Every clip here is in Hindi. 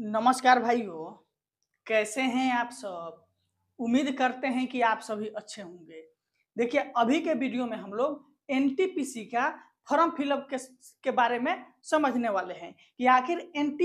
नमस्कार भाइयों कैसे हैं आप सब उम्मीद करते हैं कि आप सभी अच्छे होंगे देखिए अभी के वीडियो में हम लोग एन का फॉर्म फिलअप के के बारे में समझने वाले हैं कि आखिर एन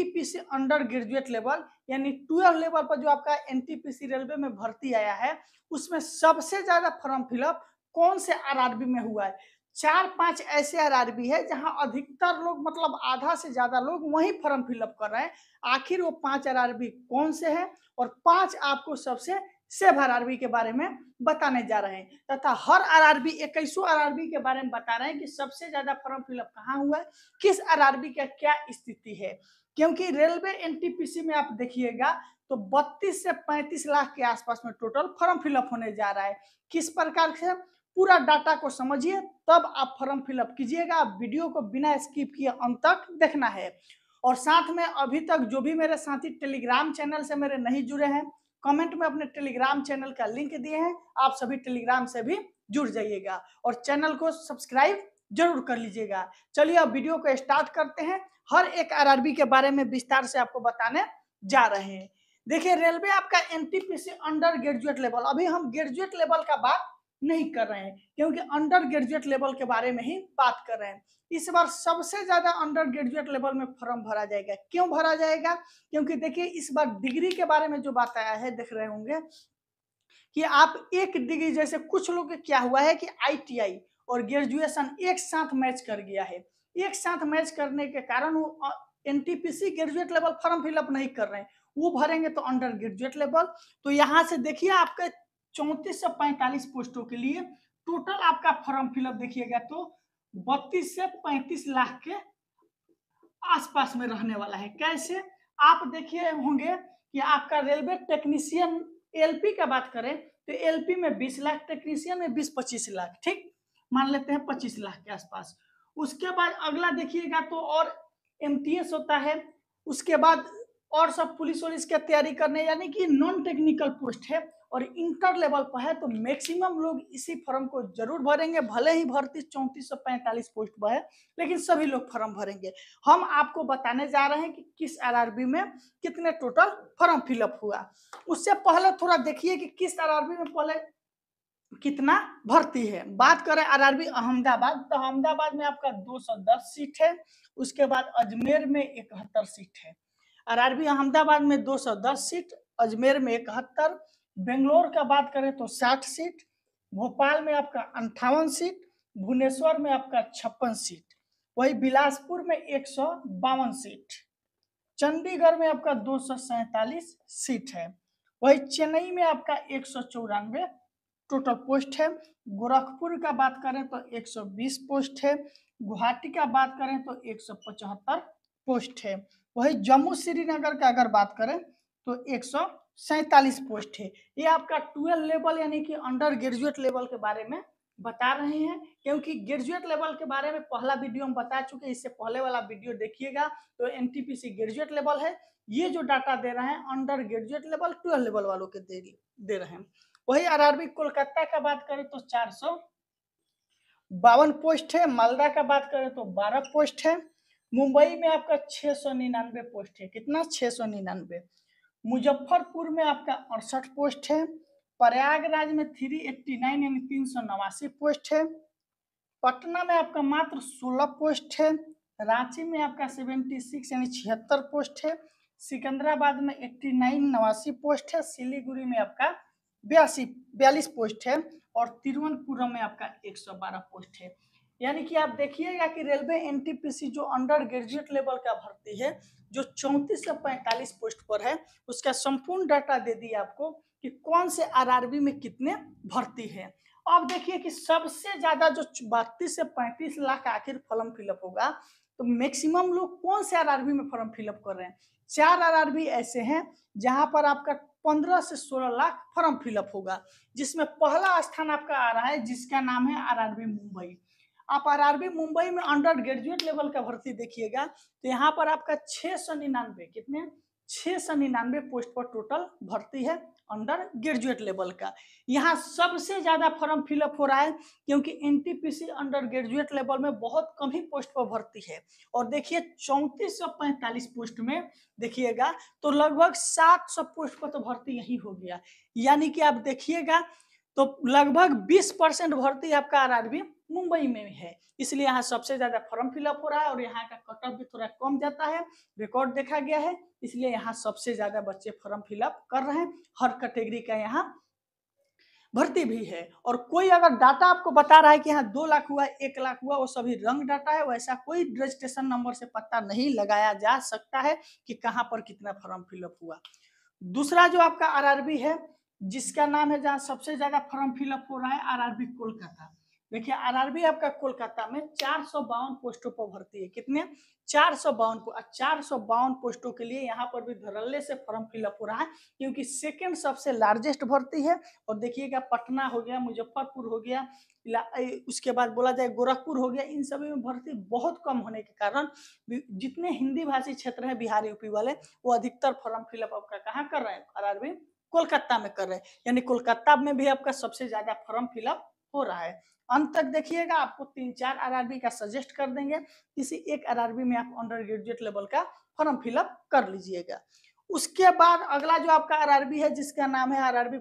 अंडर ग्रेजुएट लेवल यानी ट्वेल्व लेवल पर जो आपका एन रेलवे में भर्ती आया है उसमें सबसे ज़्यादा फॉर्म फिलअप कौन से आरआरबी में हुआ है चार पांच ऐसे आर भी है जहां अधिकतर लोग मतलब आधा से ज्यादा लोग वही फॉर्म फिलअप कर रहे हैं आखिर वो पांच आर कौन से है और पांच आपको सबसे सेफ आर के बारे में बताने जा रहे हैं तथा हर आर आर बी इक्कीसों आर आर बी के बारे में बता रहे हैं कि सबसे ज्यादा फॉर्म फिलअप कहाँ हुआ है किस आर आर बी का क्या स्थिति है क्योंकि रेलवे सी में आप देखिएगा तो 32 से 35 लाख के आसपास में टोटल फॉर्म फिलअप होने जा रहा है किस प्रकार से पूरा डाटा को समझिए तब आप फॉर्म फिलअप कीजिएगा वीडियो को बिना स्किप किए अंत तक देखना है और साथ में अभी तक जो भी मेरे साथी टेलीग्राम चैनल से मेरे नहीं जुड़े हैं कमेंट में अपने टेलीग्राम चैनल का लिंक दिए हैं आप सभी टेलीग्राम से भी जुड़ जाइएगा और चैनल को सब्सक्राइब जरूर कर लीजिएगा चलिए अब वीडियो को स्टार्ट करते हैं हर एक आरआरबी के बारे में विस्तार से आपको बताने जा रहे हैं देखिए रेलवे आपका एनटीपीसी अंडर ग्रेजुएट लेवल अभी हम ग्रेजुएट लेवल का बात नहीं कर रहे हैं क्योंकि अंडर ग्रेजुएट लेवल के बारे में ही बात कर रहे हैं इस बार सबसे ज्यादा अंडर ग्रेजुएट लेवल में फॉर्म भरा जाएगा क्यों भरा जाएगा क्योंकि देखिए इस बार डिग्री के बारे में जो बात आया है देख रहे होंगे कि आप एक डिग्री जैसे कुछ लोग क्या हुआ है कि आईटीआई और ग्रेजुएशन एक साथ मैच कर गया है एक साथ मैच करने के कारण वो NTPC graduate level form fill up नहीं कर रहे हैं वो भरेंगे तो अंडर ग्रेजुएट लेवल तो यहाँ से देखिए आपके चौंतीस से पैंतालीस पोस्टों के लिए टोटल आपका फॉर्म फिलअप देखिएगा तो बत्तीस से पैंतीस लाख के आसपास में रहने वाला है कैसे आप देखिए होंगे कि आपका रेलवे टेक्नीशियन एलपी का बात करें तो एलपी में बीस लाख टेक्नीशियन में बीस पच्चीस लाख ठीक मान लेते हैं पच्चीस लाख के आसपास उसके बाद अगला देखिएगा तो और एम होता है उसके बाद और सब पुलिस वुलिस की तैयारी करने यानी कि नॉन टेक्निकल पोस्ट है और इंटर लेवल पर है तो मैक्सिमम लोग इसी फॉर्म को जरूर भरेंगे भले ही भर्ती चौंतीस सौ पैंतालीस पोस्ट पर है लेकिन सभी लोग फॉर्म भरेंगे हम आपको बताने जा रहे हैं कि किस आरआरबी में कितने टोटल फॉर्म फिलअप हुआ उससे पहले थोड़ा देखिए कि किस आरआरबी में पहले कितना भर्ती है बात करें आरआरबी अहमदाबाद तो अहमदाबाद में आपका दस सीट है उसके बाद अजमेर में इकहत्तर सीट है आरआरबी अहमदाबाद में 210 सीट अजमेर में इकहत्तर बेंगलोर का बात करें तो 60 सीट भोपाल में आपका अंठावन सीट भुवनेश्वर में आपका छप्पन सीट वही बिलासपुर में एक सौ बावन सीट चंडीगढ़ में आपका दो सौ सैतालीस सीट है वही चेन्नई में आपका एक सौ चौरानवे टोटल पोस्ट है गोरखपुर का बात करें तो 120 पोस्ट है गुवाहाटी का बात करें तो पचहत्तर पोस्ट है वही जम्मू श्रीनगर का अगर बात करें तो एक पोस्ट है ये आपका ट्वेल्व लेवल यानी कि अंडर ग्रेजुएट लेवल के बारे में बता रहे हैं क्योंकि ग्रेजुएट लेवल के बारे में पहला वीडियो हम बता चुके हैं इससे पहले वाला वीडियो देखिएगा तो एन ग्रेजुएट लेवल है ये जो डाटा दे रहे हैं undergraduate level twelve level वालों के दे, दे रहे हैं वही आरआरबी कोलकाता का बात करें तो चार सौ बावन पोस्ट है मालदा का बात करें तो बारह पोस्ट है मुंबई में आपका छः सौ निन्यानवे पोस्ट है कितना छः सौ निन्यानवे मुजफ्फरपुर में आपका अड़सठ पोस्ट है प्रयागराज में थ्री एट्टी नाइन यानी तीन सौ नवासी पोस्ट है पटना में आपका मात्र सोलह पोस्ट है रांची में आपका सेवेंटी सिक्स यानी छिहत्तर पोस्ट है सिकंदराबाद में एट्टी नाइन नवासी पोस्ट है सिलीगुड़ी में आपका बयासी बयालीस पोस्ट है और तिरुवनंतपुरम में आपका एक सौ बारह पोस्ट है यानी कि आप देखिएगा कि रेलवे एनटीपीसी जो अंडर ग्रेजुएट लेवल का भर्ती है जो चौंतीस से पैंतालीस पोस्ट पर है उसका संपूर्ण डाटा दे दिया आपको कि कौन से आरआरबी में कितने भर्ती है अब देखिए कि सबसे ज़्यादा जो बत्तीस से पैंतीस लाख आखिर फॉर्म फिलअप होगा तो मैक्सिमम लोग कौन से आर में फॉर्म फिलअप कर रहे हैं चार आर ऐसे हैं जहां पर आपका पंद्रह से सोलह लाख फॉर्म फिलअप होगा जिसमें पहला स्थान आपका आ रहा है जिसका नाम है आरआरबी मुंबई आप आरआरबी मुंबई में अंडर ग्रेजुएट लेवल का भर्ती देखिएगा तो यहाँ पर आपका छः सौ निन्यानवे कितने छः सौ निन्यानवे पोस्ट पर टोटल भर्ती है अंडर ग्रेजुएट लेवल का यहाँ सबसे ज़्यादा फॉर्म फिलअप हो रहा है क्योंकि सी अंडर ग्रेजुएट लेवल में बहुत कम ही पोस्ट पर भर्ती है और देखिए चौंतीस सौ पैंतालीस पोस्ट में देखिएगा तो लगभग सात सौ पोस्ट पर तो भर्ती यही हो गया यानी कि आप देखिएगा तो लगभग 20 परसेंट भर्ती आपका आर आरबी मुंबई में है इसलिए यहाँ सबसे ज़्यादा फॉर्म फिलअप हो रहा है और यहाँ का कटअप भी थोड़ा कम जाता है रिकॉर्ड देखा गया है इसलिए यहाँ सबसे ज़्यादा बच्चे फॉर्म फिलअप कर रहे हैं हर कैटेगरी का यहाँ भर्ती भी है और कोई अगर डाटा आपको बता रहा है कि यहाँ दो लाख हुआ एक लाख हुआ वो सभी रंग डाटा है वैसा कोई रजिस्ट्रेशन नंबर से पता नहीं लगाया जा सकता है कि कहाँ पर कितना फॉर्म फिलअप हुआ दूसरा जो आपका आरआरबी है जिसका नाम है जहाँ सबसे ज्यादा फॉर्म फिलअप हो रहा है आरआरबी कोलकाता देखिए आरआरबी आपका कोलकाता में चार सौ बावन पोस्टों पर भर्ती है कितने चार सौ बावन को चार सौ बावन पोस्टों के लिए यहाँ पर भी धरल्ले से फॉर्म फिलअप हो रहा है क्योंकि सेकंड सबसे लार्जेस्ट भर्ती है और देखिएगा पटना हो गया मुजफ्फरपुर हो गया उसके बाद बोला जाए गोरखपुर हो गया इन सभी में भर्ती बहुत कम होने के कारण जितने हिंदी भाषी क्षेत्र है बिहार यूपी वाले वो अधिकतर फॉर्म फिलअप आपका कहाँ कर रहे हैं आर कोलकाता में कर रहे हैं यानी कोलकाता में भी आपका सबसे ज्यादा फॉर्म फिलअप हो रहा है अंत तक देखिएगा आपको तीन चार आरआरबी का सजेस्ट कर देंगे किसी एक आरआरबी में आप अंडर ग्रेजुएट लेवल का फॉर्म फिलअप कर लीजिएगा उसके बाद अगला जो आपका आरआरबी है जिसका नाम है आरआरबी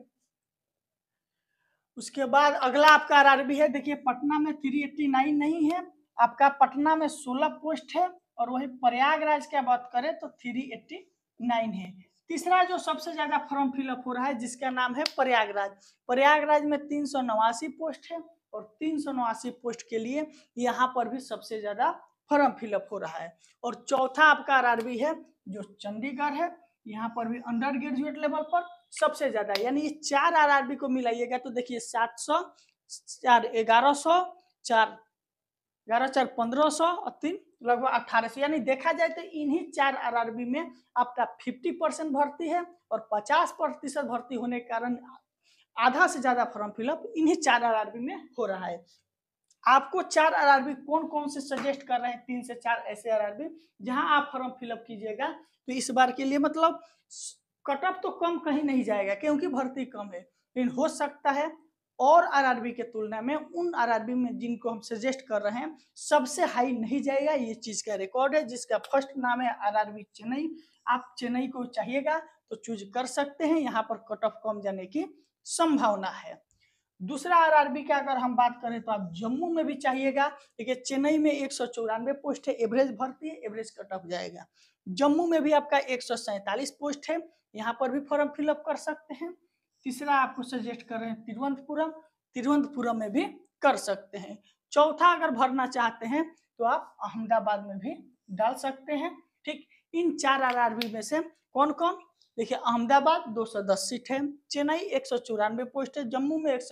उसके बाद अगला आपका आरआरबी है देखिए पटना में थ्री एट्टी नाइन नहीं है आपका पटना में सोलह पोस्ट है और वही प्रयागराज की बात करें तो थ्री एट्टी नाइन है तीसरा जो सबसे ज्यादा फॉर्म फिलअप हो रहा है जिसका नाम है प्रयागराज प्रयागराज में तीन सौ नवासी पोस्ट है और तीन सौ नवासी पोस्ट के लिए यहाँ पर भी सबसे ज्यादा फॉर्म फिलअप हो रहा है और चौथा आपका आर है जो चंडीगढ़ है यहाँ पर भी अंडर ग्रेजुएट लेवल पर सबसे ज्यादा यानी ये चार आरआरबी को मिलाइएगा तो देखिए सात सौ चार ग्यारह सौ चार ग्यारह चार पंद्रह सौ और तीन लगभग अट्ठारह सौ यानी देखा जाए तो इन्हीं चार आरआरबी में आपका फिफ्टी परसेंट भर्ती है और पचास प्रतिशत भर्ती होने के कारण आधा से ज़्यादा फॉर्म फिलअप इन्हीं चार आरआरबी में हो रहा है आपको चार आरआरबी कौन कौन से सजेस्ट कर रहे हैं तीन से चार ऐसे आर बी जहाँ आप फॉर्म फिलअप कीजिएगा तो इस बार के लिए मतलब कट ऑफ तो कम कहीं नहीं जाएगा क्योंकि भर्ती कम है लेकिन हो सकता है और आरआरबी के तुलना में उन आरआरबी में जिनको हम सजेस्ट कर रहे हैं सबसे हाई नहीं जाएगा ये चीज़ का रिकॉर्ड है जिसका फर्स्ट नाम है आरआरबी चेन्नई आप चेन्नई को चाहिएगा तो चूज कर सकते हैं यहाँ पर कट ऑफ कम जाने की संभावना है दूसरा आरआरबी का अगर हम बात करें तो आप जम्मू में भी चाहिएगा देखिए चेन्नई में एक पोस्ट है एवरेज भर्ती है एवरेज कट ऑफ जाएगा जम्मू में भी आपका एक पोस्ट है यहाँ पर भी फॉर्म फिलअप कर सकते हैं तीसरा आपको सजेस्ट कर रहे हैं तिरुवंतपुरम तिरुवंतपुरम में भी कर सकते हैं चौथा अगर भरना चाहते हैं तो आप अहमदाबाद में भी डाल सकते हैं ठीक इन चार आरआरबी में से कौन कौन देखिए अहमदाबाद 210 सीट है चेन्नई एक पोस्ट है जम्मू में एक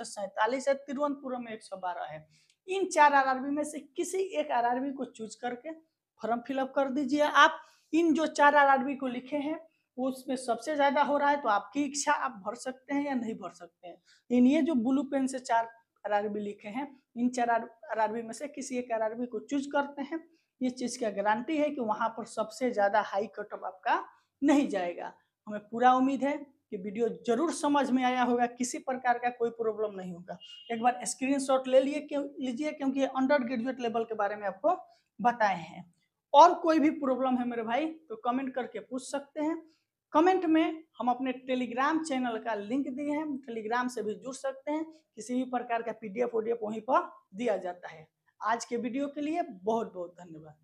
है तिरुवनंतपुरम में बारह है इन चार बी में से किसी एक बी को चूज करके फॉर्म फिलअप कर दीजिए आप इन जो चार बी को लिखे हैं उसमें सबसे ज्यादा हो रहा है तो आपकी इच्छा आप भर सकते हैं या नहीं भर सकते हैं इन ये जो ब्लू पेन से चार आरआरबी लिखे हैं इन चार आरआरबी में से किसी एक आरआरबी को चूज करते हैं ये चीज का गारंटी है कि वहां पर सबसे ज्यादा हाई कट ऑफ आपका नहीं जाएगा हमें पूरा उम्मीद है कि वीडियो जरूर समझ में आया होगा किसी प्रकार का कोई प्रॉब्लम नहीं होगा एक बार शॉट ले लिए क्यों लीजिए क्योंकि अंडर ग्रेजुएट लेवल के बारे में आपको बताए हैं और कोई भी प्रॉब्लम है मेरे भाई तो कमेंट करके पूछ सकते हैं कमेंट में हम अपने टेलीग्राम चैनल का लिंक दिए हैं टेलीग्राम से भी जुड़ सकते हैं किसी भी प्रकार का पीडीएफ ओडीएफ वहीं पर दिया जाता है आज के वीडियो के लिए बहुत बहुत धन्यवाद